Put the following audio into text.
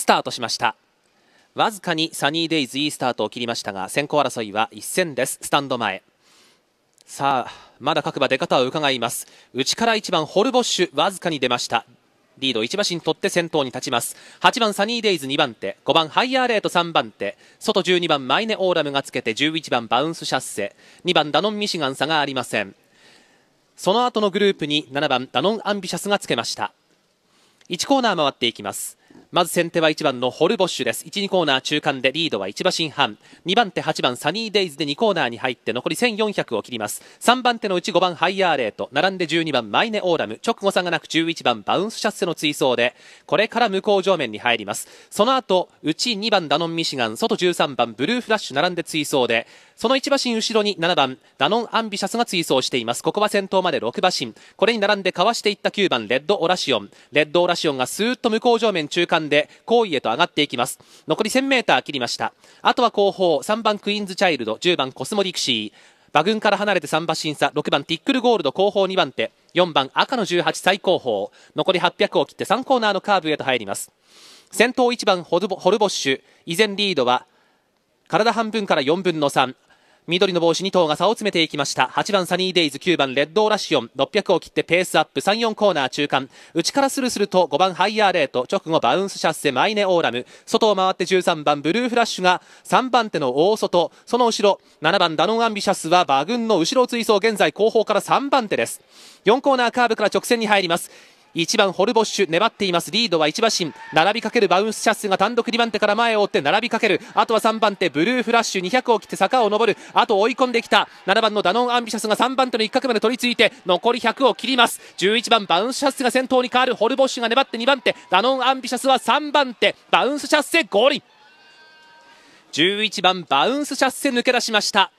スタートしましたわずかにサニーデイズいいスタートを切りましたが先行争いは1戦ですスタンド前さあまだ各馬出方を伺います内から1番ホルボッシュわずかに出ましたリード1馬身取って先頭に立ちます8番サニーデイズ2番手5番ハイヤーレート3番手外12番マイネオーラムがつけて11番バウンスシャッセ2番ダノンミシガン差がありませんその後のグループに7番ダノンアンビシャスがつけました1コーナー回っていきますまず先手は1番のホルボッシュです1、2コーナー中間でリードは1馬身半2番手8番サニーデイズで2コーナーに入って残り1400を切ります3番手のうち5番ハイヤーレート並んで12番マイネオーラム直後差がなく11番バウンスシャッセの追走でこれから向こう上面に入りますその後うち2番ダノンミシガン外13番ブルーフラッシュ並んで追走でその1馬身後ろに7番、ダノンアンビシャスが追走しています。ここは先頭まで6馬身。これに並んでかわしていった9番、レッドオラシオン。レッドオラシオンがスーッと向こう上面中間で、後位へと上がっていきます。残り 1000m 切りました。あとは後方、3番クイーンズチャイルド、10番コスモディクシー。馬群から離れて3馬身差、6番ティックルゴールド後方2番手、4番赤の18最後方、残り800を切って3コーナーのカーブへと入ります。先頭1番ホルボッシュ、依然リードは体半分から4分の3、緑の帽子2頭が差を詰めていきました8番サニーデイズ9番レッドオラシオン600を切ってペースアップ34コーナー中間内からスルスルと5番ハイヤーレート直後バウンスシャッセマイネオーラム外を回って13番ブルーフラッシュが3番手の大外その後ろ7番ダノンアンビシャスは馬群の後ろ追走現在後方から3番手です4コーナーカーブから直線に入ります1番ホルボッシュ粘っていますリードは1馬身並びかけるバウンスシャスが単独2番手から前を追って並びかけるあとは3番手ブルーフラッシュ200を切って坂を上るあと追い込んできた7番のダノンアンビシャスが3番手の一角まで取り付いて残り100を切ります11番バウンスシャスが先頭に変わるホルボッシュが粘って2番手ダノンアンビシャスは3番手バウンスシャス5輪11番バウンスシャッセ抜け出しました